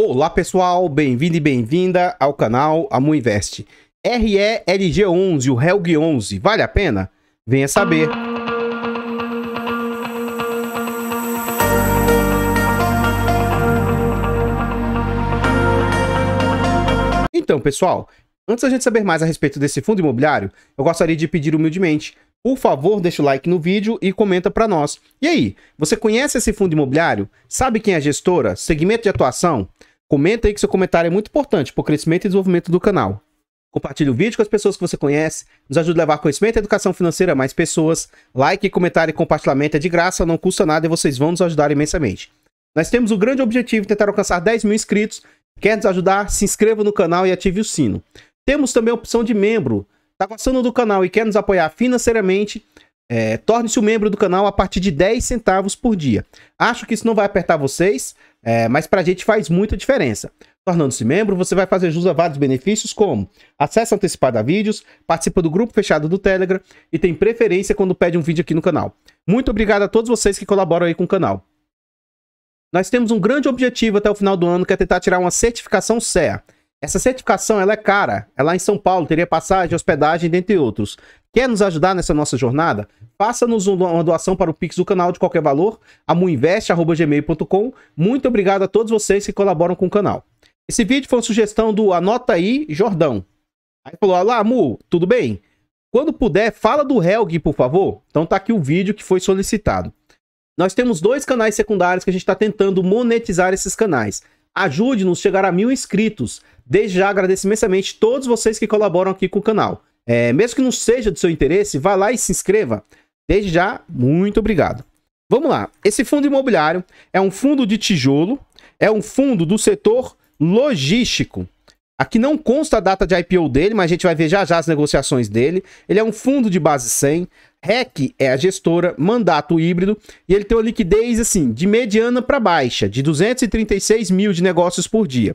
Olá pessoal, bem-vindo e bem-vinda ao canal Amu Invest. RELG11, o HELG 11, vale a pena? Venha saber. Então, pessoal, antes da gente saber mais a respeito desse fundo imobiliário, eu gostaria de pedir humildemente por favor, deixe o like no vídeo e comenta para nós. E aí, você conhece esse fundo imobiliário? Sabe quem é a gestora? Segmento de atuação? Comenta aí que seu comentário é muito importante para o crescimento e desenvolvimento do canal. Compartilhe o vídeo com as pessoas que você conhece, nos ajude a levar conhecimento e educação financeira a mais pessoas. Like, comentário e compartilhamento é de graça, não custa nada e vocês vão nos ajudar imensamente. Nós temos o grande objetivo de tentar alcançar 10 mil inscritos. Quer nos ajudar? Se inscreva no canal e ative o sino. Temos também a opção de membro. Está gostando do canal e quer nos apoiar financeiramente? É, Torne-se um membro do canal a partir de 10 centavos por dia. Acho que isso não vai apertar vocês, é, mas para a gente faz muita diferença. Tornando-se membro, você vai fazer jus a vários benefícios, como acesso antecipado a vídeos, participa do grupo fechado do Telegram e tem preferência quando pede um vídeo aqui no canal. Muito obrigado a todos vocês que colaboram aí com o canal. Nós temos um grande objetivo até o final do ano, que é tentar tirar uma certificação CEA. Essa certificação ela é cara, é lá em São Paulo, teria passagem, hospedagem, dentre outros. Quer nos ajudar nessa nossa jornada? Faça-nos uma doação para o Pix do canal de qualquer valor, amuinvest.gmail.com. Muito obrigado a todos vocês que colaboram com o canal. Esse vídeo foi uma sugestão do Anota aí, Jordão. Aí falou, Alá, Mu, tudo bem? Quando puder, fala do Helg, por favor. Então tá aqui o vídeo que foi solicitado. Nós temos dois canais secundários que a gente está tentando monetizar esses canais. Ajude-nos a chegar a mil inscritos. Desde já agradeço imensamente todos vocês que colaboram aqui com o canal. É, mesmo que não seja do seu interesse, vá lá e se inscreva. Desde já, muito obrigado. Vamos lá. Esse fundo imobiliário é um fundo de tijolo, é um fundo do setor logístico. Aqui não consta a data de IPO dele, mas a gente vai ver já já as negociações dele. Ele é um fundo de base 100, REC é a gestora, mandato híbrido, e ele tem uma liquidez assim, de mediana para baixa, de 236 mil de negócios por dia.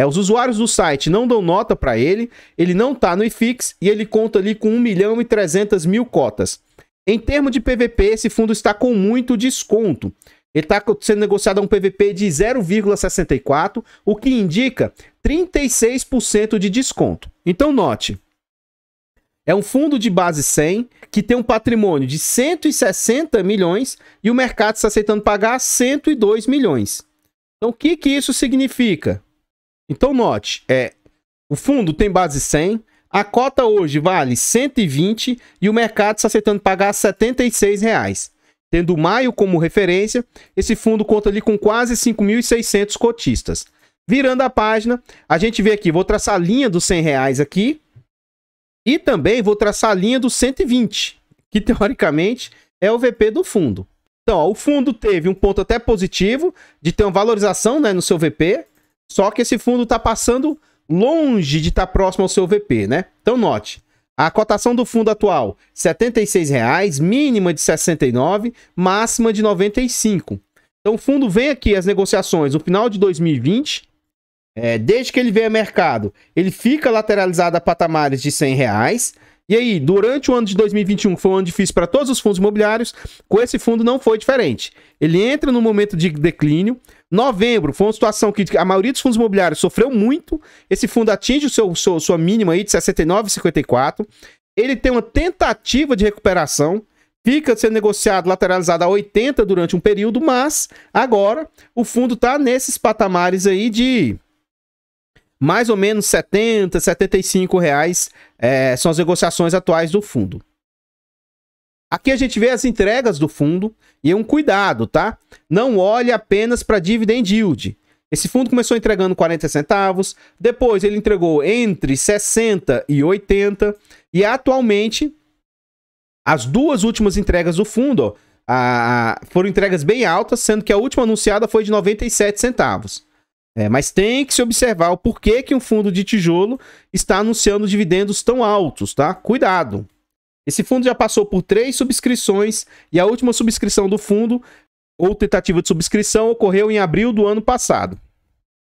É, os usuários do site não dão nota para ele, ele não tá no IFIX e ele conta ali com 1 milhão e 300 mil cotas. Em termos de PVP, esse fundo está com muito desconto. Ele está sendo negociado a um PVP de 0,64, o que indica 36% de desconto. Então, note, é um fundo de base 100 que tem um patrimônio de 160 milhões e o mercado está aceitando pagar 102 milhões. Então, o que, que isso significa? Então, note, é, o fundo tem base 100, a cota hoje vale 120 e o mercado está aceitando pagar R$ 76. Reais. Tendo maio como referência, esse fundo conta ali com quase 5.600 cotistas. Virando a página, a gente vê aqui, vou traçar a linha dos 100 reais aqui e também vou traçar a linha dos 120, que teoricamente é o VP do fundo. Então, ó, o fundo teve um ponto até positivo de ter uma valorização né, no seu VP, só que esse fundo está passando longe de estar tá próximo ao seu VP, né? Então note, a cotação do fundo atual, R$ 76,00, mínima de 69,00, máxima de 95,00. Então o fundo vem aqui as negociações no final de 2020, é, desde que ele vem ao mercado, ele fica lateralizado a patamares de R$ 100,00, e aí, durante o ano de 2021, que foi um ano difícil para todos os fundos imobiliários, com esse fundo não foi diferente. Ele entra no momento de declínio. Novembro foi uma situação que a maioria dos fundos imobiliários sofreu muito. Esse fundo atinge o seu, seu sua mínima aí de 69,54. Ele tem uma tentativa de recuperação, fica sendo negociado lateralizado a 80 durante um período, mas agora o fundo está nesses patamares aí de mais ou menos 70, 75 reais é, são as negociações atuais do fundo. Aqui a gente vê as entregas do fundo e é um cuidado, tá? Não olhe apenas para dividend yield. Esse fundo começou entregando 40 centavos, depois ele entregou entre 60 e 80 e atualmente as duas últimas entregas do fundo ó, a, foram entregas bem altas, sendo que a última anunciada foi de 97 centavos. É, mas tem que se observar o porquê que um fundo de tijolo está anunciando dividendos tão altos, tá? Cuidado! Esse fundo já passou por três subscrições e a última subscrição do fundo, ou tentativa de subscrição, ocorreu em abril do ano passado.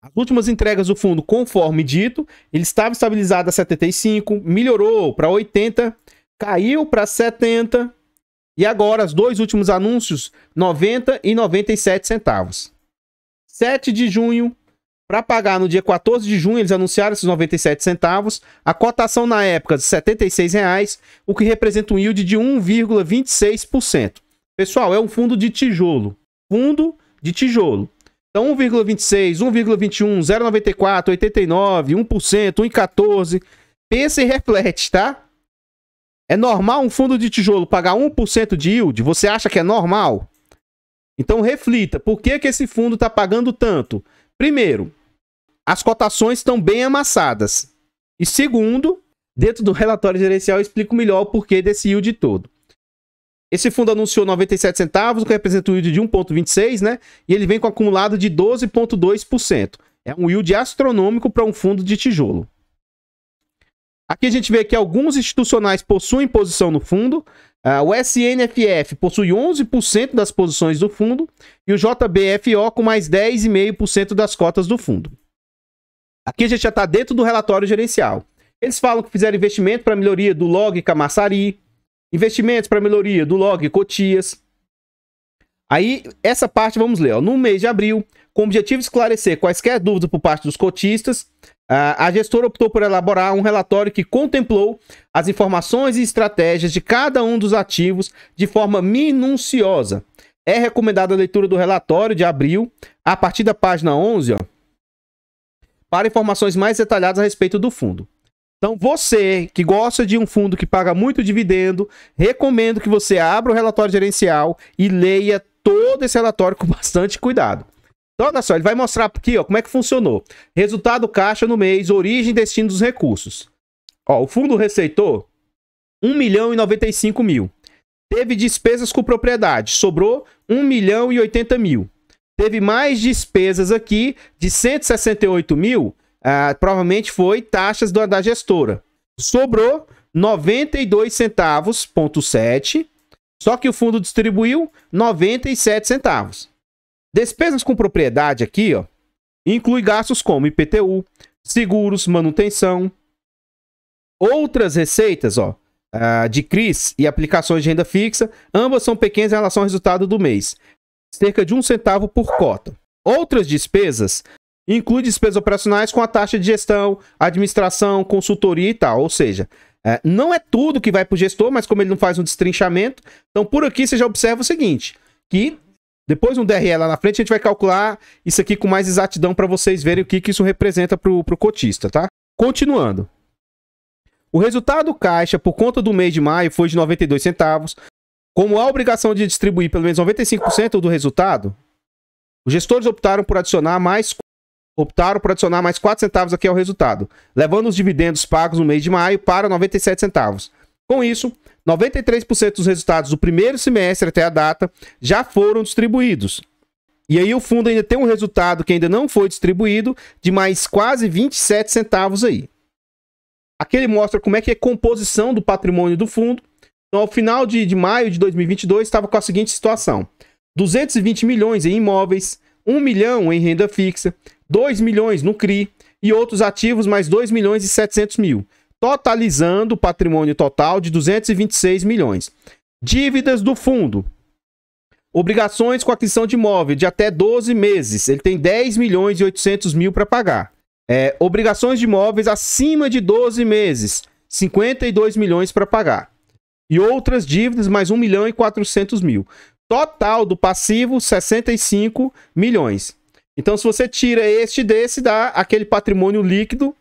As últimas entregas do fundo, conforme dito, ele estava estabilizado a 75, melhorou para 80, caiu para 70 e agora os dois últimos anúncios, 90 e 97 centavos. 7 de junho para pagar no dia 14 de junho, eles anunciaram esses 97 centavos. A cotação na época de R$ 76,00, o que representa um yield de 1,26%. Pessoal, é um fundo de tijolo. Fundo de tijolo. Então 1,26, 1,21, 0,94, 89, 1%, 1,14. Pensa e reflete, tá? É normal um fundo de tijolo pagar 1% de yield? Você acha que é normal? Então reflita, por que, que esse fundo está pagando tanto? Primeiro, as cotações estão bem amassadas. E segundo, dentro do relatório gerencial eu explico melhor o porquê desse yield todo. Esse fundo anunciou 97 centavos, o que representa um yield de 1,26, né? E ele vem com um acumulado de 12,2%. É um yield astronômico para um fundo de tijolo. Aqui a gente vê que alguns institucionais possuem posição no fundo. Ah, o SNFF possui 11% das posições do fundo e o JBFO com mais 10,5% das cotas do fundo. Aqui a gente já está dentro do relatório gerencial. Eles falam que fizeram investimento para melhoria do log Camassari, investimentos para melhoria do log Cotias. Aí, essa parte vamos ler. Ó. No mês de abril, com o objetivo de esclarecer quaisquer dúvidas por parte dos cotistas, a gestora optou por elaborar um relatório que contemplou as informações e estratégias de cada um dos ativos de forma minuciosa. É recomendada a leitura do relatório de abril, a partir da página 11, ó, para informações mais detalhadas a respeito do fundo. Então, você que gosta de um fundo que paga muito dividendo, recomendo que você abra o relatório gerencial e leia todo esse relatório com bastante cuidado. Então, olha só, ele vai mostrar aqui ó, como é que funcionou. Resultado caixa no mês, origem e destino dos recursos. Ó, o fundo receitou 1 milhão e 95 mil. Teve despesas com propriedade, sobrou 1 milhão e 80 mil teve mais despesas aqui de 168 mil, ah, provavelmente foi taxas do, da gestora. Sobrou 92 centavos, ponto 7, só que o fundo distribuiu 97 centavos. Despesas com propriedade aqui, ó, inclui gastos como IPTU, seguros, manutenção, outras receitas, ó, ah, de CRIs e aplicações de renda fixa, ambas são pequenas em relação ao resultado do mês cerca de um centavo por cota. Outras despesas incluem despesas operacionais com a taxa de gestão, administração, consultoria e tal. Ou seja, é, não é tudo que vai para o gestor, mas como ele não faz um destrinchamento, então por aqui você já observa o seguinte, que depois um DRE lá na frente a gente vai calcular isso aqui com mais exatidão para vocês verem o que, que isso representa para o cotista, tá? Continuando. O resultado caixa por conta do mês de maio foi de 92 centavos, como há obrigação de distribuir pelo menos 95% do resultado, os gestores optaram por adicionar mais optaram por adicionar mais 4 centavos aqui ao resultado, levando os dividendos pagos no mês de maio para 97 centavos. Com isso, 93% dos resultados do primeiro semestre até a data já foram distribuídos. E aí o fundo ainda tem um resultado que ainda não foi distribuído de mais quase 27 centavos aí. Aqui ele mostra como é que é a composição do patrimônio do fundo então, ao final de, de maio de 2022, estava com a seguinte situação: 220 milhões em imóveis, 1 milhão em renda fixa, 2 milhões no CRI e outros ativos mais 2 milhões e 700 mil, totalizando o patrimônio total de 226 milhões. Dívidas do fundo. Obrigações com aquisição de imóvel de até 12 meses. Ele tem 10 milhões e 800 mil para pagar. É, obrigações de imóveis acima de 12 meses. 52 milhões para pagar. E outras dívidas, mais 1 milhão e 400 mil. Total do passivo, 65 milhões. Então, se você tira este desse, dá aquele patrimônio líquido,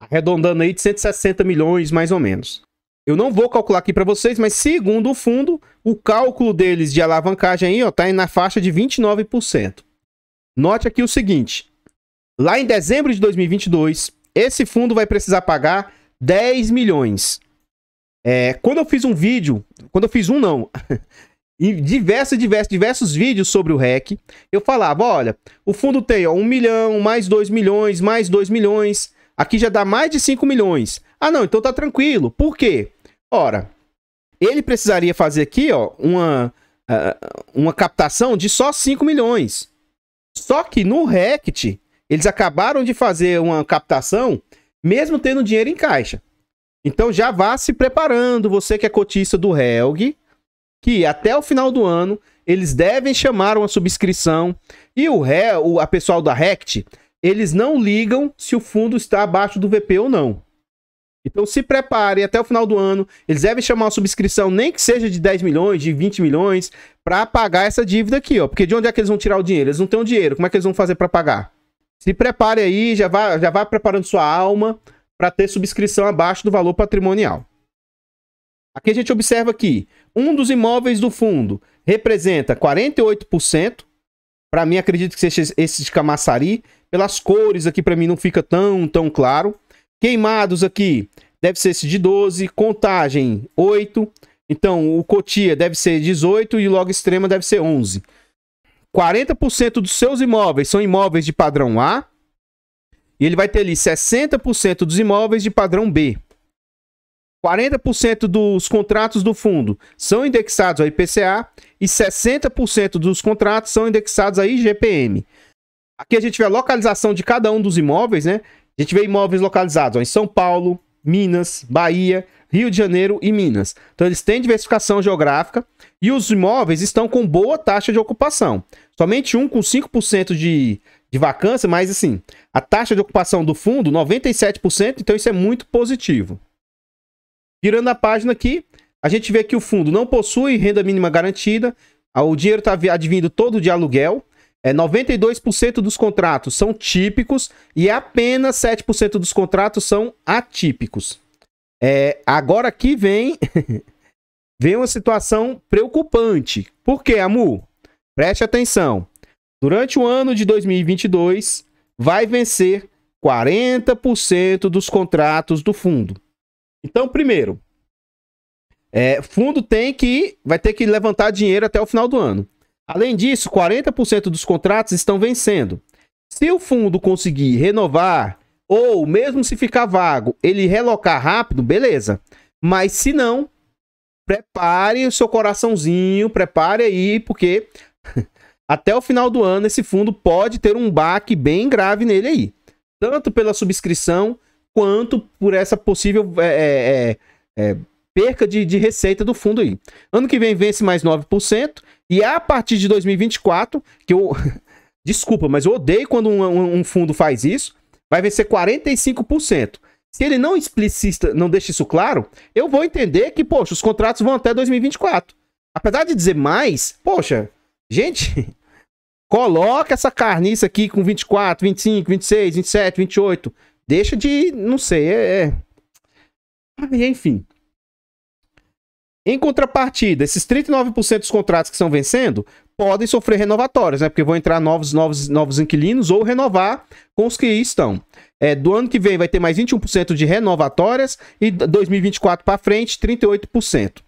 arredondando aí de 160 milhões, mais ou menos. Eu não vou calcular aqui para vocês, mas segundo o fundo, o cálculo deles de alavancagem aí, ó, tá na faixa de 29%. Note aqui o seguinte: lá em dezembro de 2022, esse fundo vai precisar pagar 10 milhões. É, quando eu fiz um vídeo, quando eu fiz um não, em diversos, diversos, diversos vídeos sobre o REC, eu falava, olha, o fundo tem ó, 1 milhão, mais 2 milhões, mais 2 milhões, aqui já dá mais de 5 milhões. Ah não, então tá tranquilo. Por quê? Ora, ele precisaria fazer aqui ó, uma, uh, uma captação de só 5 milhões. Só que no RECT, eles acabaram de fazer uma captação, mesmo tendo dinheiro em caixa. Então já vá se preparando, você que é cotista do Helg, que até o final do ano eles devem chamar uma subscrição e o ré, o, a pessoal da Rect, eles não ligam se o fundo está abaixo do VP ou não. Então se prepare até o final do ano, eles devem chamar uma subscrição, nem que seja de 10 milhões, de 20 milhões, para pagar essa dívida aqui, ó. Porque de onde é que eles vão tirar o dinheiro? Eles não têm o dinheiro, como é que eles vão fazer para pagar? Se prepare aí, já vá, já vá preparando sua alma, para ter subscrição abaixo do valor patrimonial. Aqui a gente observa que um dos imóveis do fundo representa 48%. Para mim, acredito que seja esse de Camaçari. Pelas cores aqui, para mim, não fica tão, tão claro. Queimados aqui, deve ser esse de 12. Contagem, 8. Então, o Cotia deve ser 18 e logo Extrema deve ser 11. 40% dos seus imóveis são imóveis de padrão A e ele vai ter ali 60% dos imóveis de padrão B. 40% dos contratos do fundo são indexados ao IPCA e 60% dos contratos são indexados ao IGPM. Aqui a gente vê a localização de cada um dos imóveis, né? A gente vê imóveis localizados ó, em São Paulo, Minas, Bahia, Rio de Janeiro e Minas. Então eles têm diversificação geográfica e os imóveis estão com boa taxa de ocupação. Somente um com 5% de de vacância, mas assim, a taxa de ocupação do fundo, 97%, então isso é muito positivo. Virando a página aqui, a gente vê que o fundo não possui renda mínima garantida, o dinheiro está advindo todo de aluguel, é 92% dos contratos são típicos e apenas 7% dos contratos são atípicos. É, agora aqui vem vem uma situação preocupante. Por quê, Amu? Preste atenção durante o ano de 2022, vai vencer 40% dos contratos do fundo. Então, primeiro, é, fundo tem que vai ter que levantar dinheiro até o final do ano. Além disso, 40% dos contratos estão vencendo. Se o fundo conseguir renovar ou mesmo se ficar vago, ele relocar rápido, beleza. Mas se não, prepare o seu coraçãozinho, prepare aí, porque até o final do ano, esse fundo pode ter um baque bem grave nele aí. Tanto pela subscrição, quanto por essa possível é, é, é, é perca de, de receita do fundo aí. Ano que vem vence mais 9%, e é a partir de 2024, que eu. Desculpa, mas eu odeio quando um, um fundo faz isso, vai vencer 45%. Se ele não explicita, não deixa isso claro, eu vou entender que, poxa, os contratos vão até 2024. Apesar de dizer mais, poxa, gente, Coloca essa carniça aqui com 24, 25, 26, 27, 28. Deixa de. Não sei. É, é... Enfim. Em contrapartida, esses 39% dos contratos que estão vencendo podem sofrer renovatórias, né? Porque vão entrar novos, novos, novos inquilinos ou renovar com os que estão. É, do ano que vem vai ter mais 21% de renovatórias e 2024 para frente, 38%.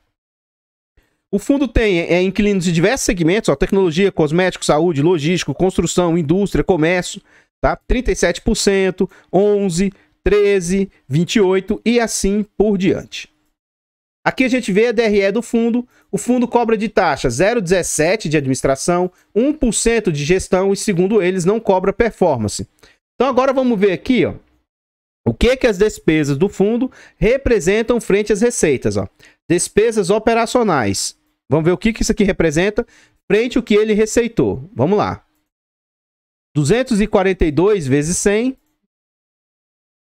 O fundo tem é, inquilinos de diversos segmentos, ó, tecnologia, cosmético, saúde, logístico, construção, indústria, comércio, tá? 37%, 11%, 13%, 28% e assim por diante. Aqui a gente vê a DRE do fundo. O fundo cobra de taxa 0,17% de administração, 1% de gestão e, segundo eles, não cobra performance. Então agora vamos ver aqui, ó. O que, que as despesas do fundo representam frente às receitas? Ó? Despesas operacionais, Vamos ver o que, que isso aqui representa frente ao que ele receitou. Vamos lá. 242 vezes 100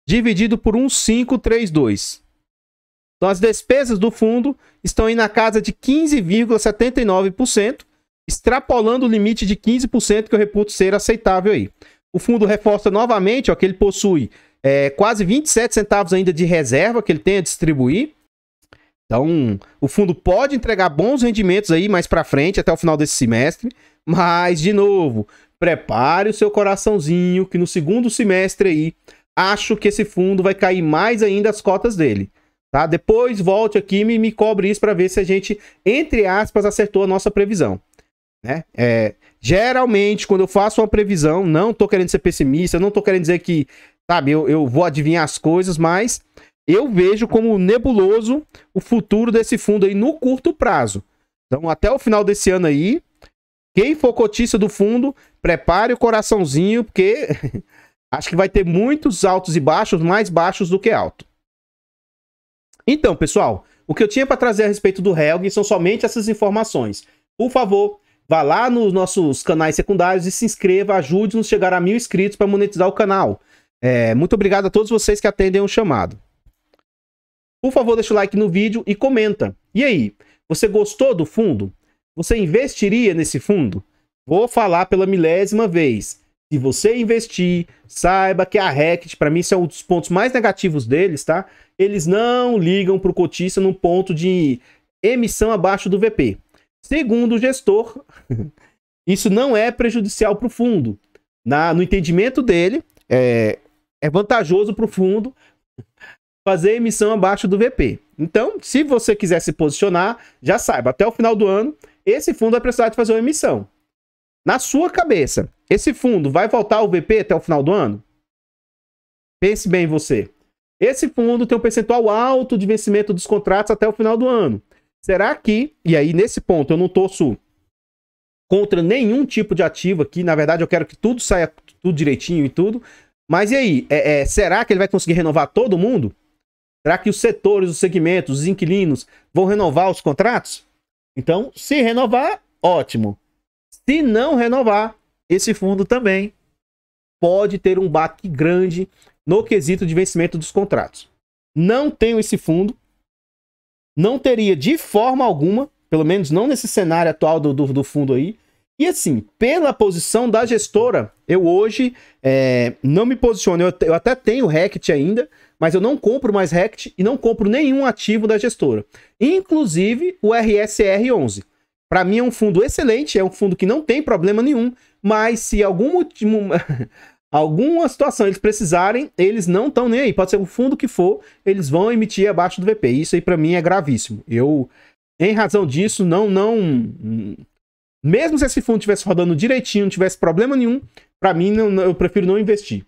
dividido por 1532. Então as despesas do fundo estão aí na casa de 15,79%, extrapolando o limite de 15% que eu reputo ser aceitável aí. O fundo reforça novamente ó, que ele possui é, quase 27 centavos ainda de reserva que ele tem a distribuir. Então, o fundo pode entregar bons rendimentos aí mais para frente, até o final desse semestre, mas de novo, prepare o seu coraçãozinho que no segundo semestre aí, acho que esse fundo vai cair mais ainda as cotas dele. Tá? Depois volte aqui e me, me cobre isso para ver se a gente, entre aspas, acertou a nossa previsão. Né? É, geralmente, quando eu faço uma previsão, não tô querendo ser pessimista, não tô querendo dizer que, sabe, eu, eu vou adivinhar as coisas, mas eu vejo como nebuloso o futuro desse fundo aí no curto prazo. Então, até o final desse ano aí, quem for cotista do fundo, prepare o coraçãozinho, porque acho que vai ter muitos altos e baixos, mais baixos do que alto. Então, pessoal, o que eu tinha para trazer a respeito do Helg são somente essas informações. Por favor, vá lá nos nossos canais secundários e se inscreva, ajude-nos a chegar a mil inscritos para monetizar o canal. É, muito obrigado a todos vocês que atendem o chamado. Por favor, deixa o like no vídeo e comenta. E aí, você gostou do fundo? Você investiria nesse fundo? Vou falar pela milésima vez. Se você investir, saiba que a Rect, para mim, isso é um dos pontos mais negativos deles, tá? Eles não ligam para o cotista no ponto de emissão abaixo do VP. Segundo o gestor, isso não é prejudicial para o fundo. Na, no entendimento dele, é, é vantajoso para o fundo fazer emissão abaixo do VP. Então, se você quiser se posicionar, já saiba, até o final do ano, esse fundo vai precisar de fazer uma emissão. Na sua cabeça, esse fundo vai voltar ao VP até o final do ano? Pense bem você. Esse fundo tem um percentual alto de vencimento dos contratos até o final do ano. Será que, e aí nesse ponto eu não torço contra nenhum tipo de ativo aqui, na verdade eu quero que tudo saia tudo direitinho e tudo, mas e aí, é, é, será que ele vai conseguir renovar todo mundo? Será que os setores, os segmentos, os inquilinos vão renovar os contratos? Então, se renovar, ótimo. Se não renovar, esse fundo também pode ter um baque grande no quesito de vencimento dos contratos. Não tenho esse fundo, não teria de forma alguma, pelo menos não nesse cenário atual do, do, do fundo aí. E assim, pela posição da gestora, eu hoje é, não me posiciono. Eu, eu até tenho o RECT ainda, mas eu não compro mais RECT e não compro nenhum ativo da gestora, inclusive o RSR11. Para mim é um fundo excelente, é um fundo que não tem problema nenhum, mas se algum motivo, alguma situação eles precisarem, eles não estão nem aí. Pode ser o fundo que for, eles vão emitir abaixo do VP. Isso aí para mim é gravíssimo. Eu, em razão disso, não, não, mesmo se esse fundo estivesse rodando direitinho, não tivesse problema nenhum, para mim não, eu prefiro não investir.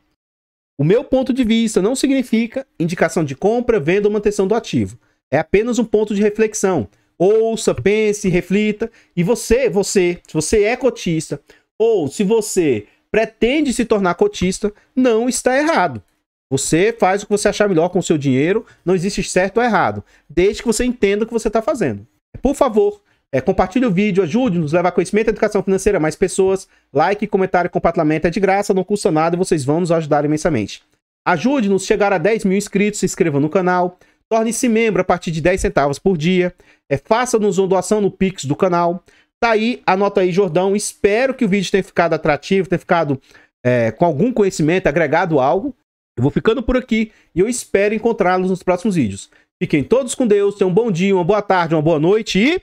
O meu ponto de vista não significa indicação de compra, venda ou manutenção do ativo. É apenas um ponto de reflexão. Ouça, pense, reflita. E você, você, se você é cotista ou se você pretende se tornar cotista, não está errado. Você faz o que você achar melhor com o seu dinheiro, não existe certo ou errado, desde que você entenda o que você está fazendo. Por favor, é, compartilhe o vídeo, ajude-nos a levar conhecimento e educação financeira a mais pessoas. Like, comentário e compartilhamento é de graça, não custa nada e vocês vão nos ajudar imensamente. Ajude-nos a chegar a 10 mil inscritos, se inscreva no canal. Torne-se membro a partir de 10 centavos por dia. É, Faça-nos uma doação no Pix do canal. Tá aí, anota aí, Jordão. Espero que o vídeo tenha ficado atrativo, tenha ficado é, com algum conhecimento, agregado algo. Eu vou ficando por aqui e eu espero encontrá-los nos próximos vídeos. Fiquem todos com Deus, tenham um bom dia, uma boa tarde, uma boa noite e.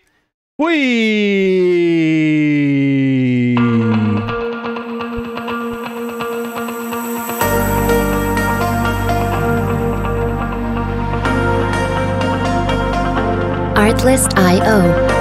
Artlist Artlist.io